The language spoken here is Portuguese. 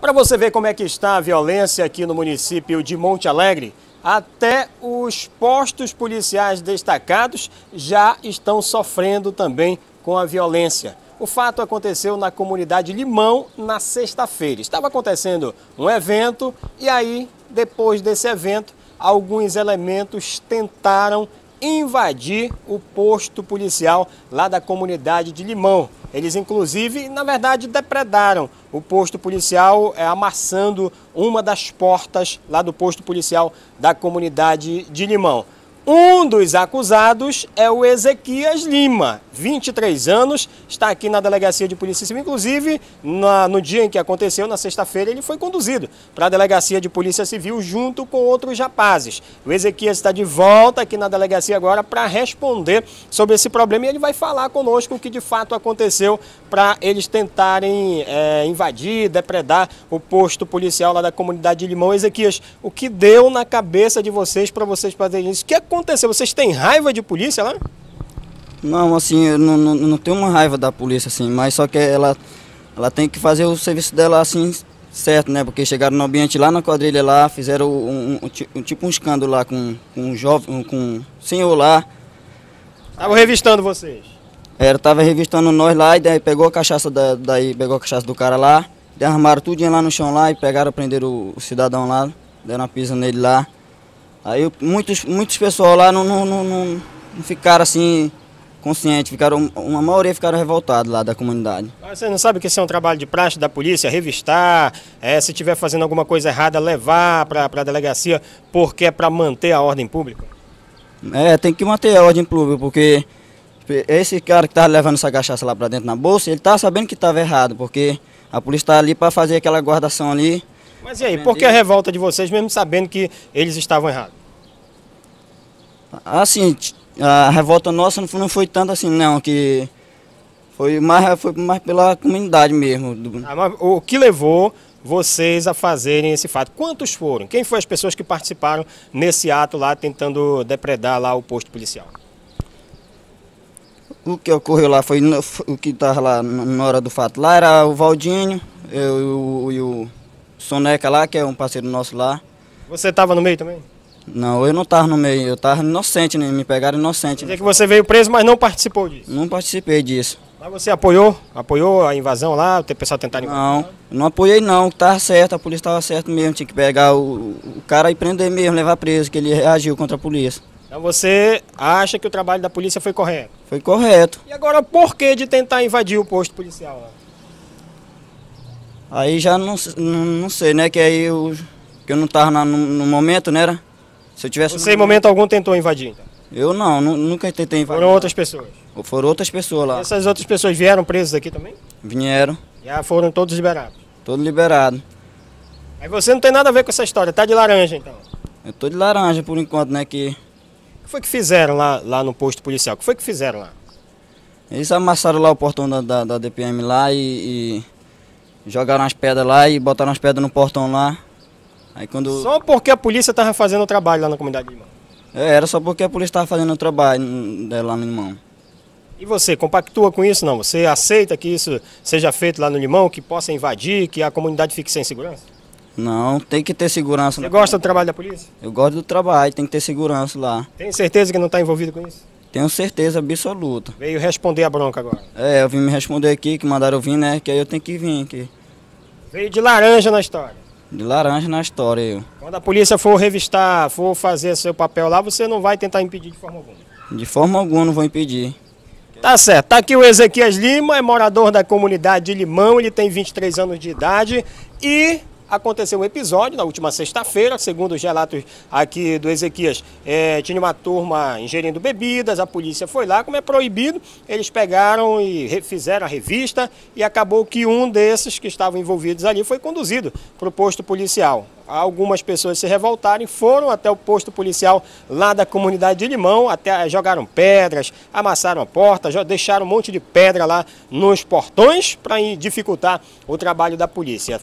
Para você ver como é que está a violência aqui no município de Monte Alegre, até os postos policiais destacados já estão sofrendo também com a violência. O fato aconteceu na comunidade Limão na sexta-feira. Estava acontecendo um evento e aí, depois desse evento, alguns elementos tentaram invadir o posto policial lá da comunidade de Limão. Eles, inclusive, na verdade, depredaram o posto policial, é, amassando uma das portas lá do posto policial da comunidade de Limão. Um dos acusados é o Ezequias Lima, 23 anos, está aqui na delegacia de Polícia Civil. Inclusive, na, no dia em que aconteceu, na sexta-feira, ele foi conduzido para a delegacia de Polícia Civil junto com outros rapazes. O Ezequias está de volta aqui na delegacia agora para responder sobre esse problema e ele vai falar conosco o que de fato aconteceu para eles tentarem é, invadir, depredar o posto policial lá da comunidade de Limão. Ezequias, o que deu na cabeça de vocês para vocês fazerem isso? O que é aconteceu? Vocês têm raiva de polícia lá? Não, assim, eu não, não, não tenho uma raiva da polícia, assim, mas só que ela, ela tem que fazer o serviço dela, assim, certo, né? Porque chegaram no ambiente lá na quadrilha lá, fizeram um, um, um tipo um escândalo lá com, com um jovem, com um senhor lá. Estavam revistando vocês? Era, tava revistando nós lá e daí pegou a cachaça da, daí, pegou a cachaça do cara lá, derramaram tudinho lá no chão lá e pegaram, prenderam o, o cidadão lá, deram uma pisa nele lá. Aí muitos, muitos pessoal lá não, não, não, não ficaram assim consciente, ficaram, uma maioria ficaram revoltados lá da comunidade. Você não sabe que isso é um trabalho de praxe da polícia, revistar, é, se estiver fazendo alguma coisa errada, levar para a delegacia, porque é para manter a ordem pública? É, tem que manter a ordem pública, porque esse cara que está levando essa cachaça lá para dentro na bolsa, ele está sabendo que estava errado, porque a polícia está ali para fazer aquela guardação ali, mas e aí, por que a revolta de vocês, mesmo sabendo que eles estavam errados? Assim, a revolta nossa não foi tanto assim, não, que foi mais, foi mais pela comunidade mesmo. Ah, o que levou vocês a fazerem esse fato? Quantos foram? Quem foram as pessoas que participaram nesse ato lá, tentando depredar lá o posto policial? O que ocorreu lá foi, o que estava lá na hora do fato lá era o Valdinho eu, e o Soneca lá, que é um parceiro nosso lá. Você estava no meio também? Não, eu não estava no meio, eu estava inocente, né? me pegaram inocente. Quer dizer né? que você veio preso, mas não participou disso? Não participei disso. Mas você apoiou? Apoiou a invasão lá, o pessoal tentar Não, não apoiei não, estava certo, a polícia estava certo mesmo, tinha que pegar o, o cara e prender mesmo, levar preso, que ele reagiu contra a polícia. Então você acha que o trabalho da polícia foi correto? Foi correto. E agora por que de tentar invadir o posto policial lá? Aí já não, não, não sei, né? Que aí eu, que eu não tava na, no, no, momento, né? Era? Se eu tivesse. Você em momento algum tentou invadir? Então? Eu não, nunca tentei invadir. Foram outras pessoas? Foram outras pessoas lá. essas outras pessoas vieram presas aqui também? Vieram. Já foram todos liberados? Todos liberados. Aí você não tem nada a ver com essa história, tá de laranja então? Eu tô de laranja por enquanto, né? Que... O que foi que fizeram lá, lá no posto policial? O que foi que fizeram lá? Eles amassaram lá o portão da, da, da DPM lá e... e Jogaram as pedras lá e botaram as pedras no portão lá. Aí quando. Só porque a polícia estava fazendo o trabalho lá na comunidade de Limão. É, era só porque a polícia estava fazendo o trabalho lá no Limão. E você compactua com isso não? Você aceita que isso seja feito lá no Limão, que possa invadir, que a comunidade fique sem segurança? Não, tem que ter segurança. Você gosta do trabalho da polícia? Eu gosto do trabalho, tem que ter segurança lá. Tem certeza que não está envolvido com isso? Tenho certeza absoluta. Veio responder a bronca agora? É, eu vim me responder aqui, que mandaram eu vir, né? Que aí eu tenho que vir aqui. Veio de laranja na história? De laranja na história, eu. Quando a polícia for revistar, for fazer seu papel lá, você não vai tentar impedir de forma alguma? De forma alguma não vou impedir. Tá certo. Tá aqui o Ezequias Lima, é morador da comunidade de Limão, ele tem 23 anos de idade e aconteceu um episódio na última sexta-feira, segundo os relatos aqui do Ezequias, é, tinha uma turma ingerindo bebidas, a polícia foi lá, como é proibido, eles pegaram e fizeram a revista e acabou que um desses que estavam envolvidos ali foi conduzido para o posto policial algumas pessoas se revoltaram e foram até o posto policial lá da comunidade de Limão, até jogaram pedras, amassaram a porta, já deixaram um monte de pedra lá nos portões para dificultar o trabalho da polícia.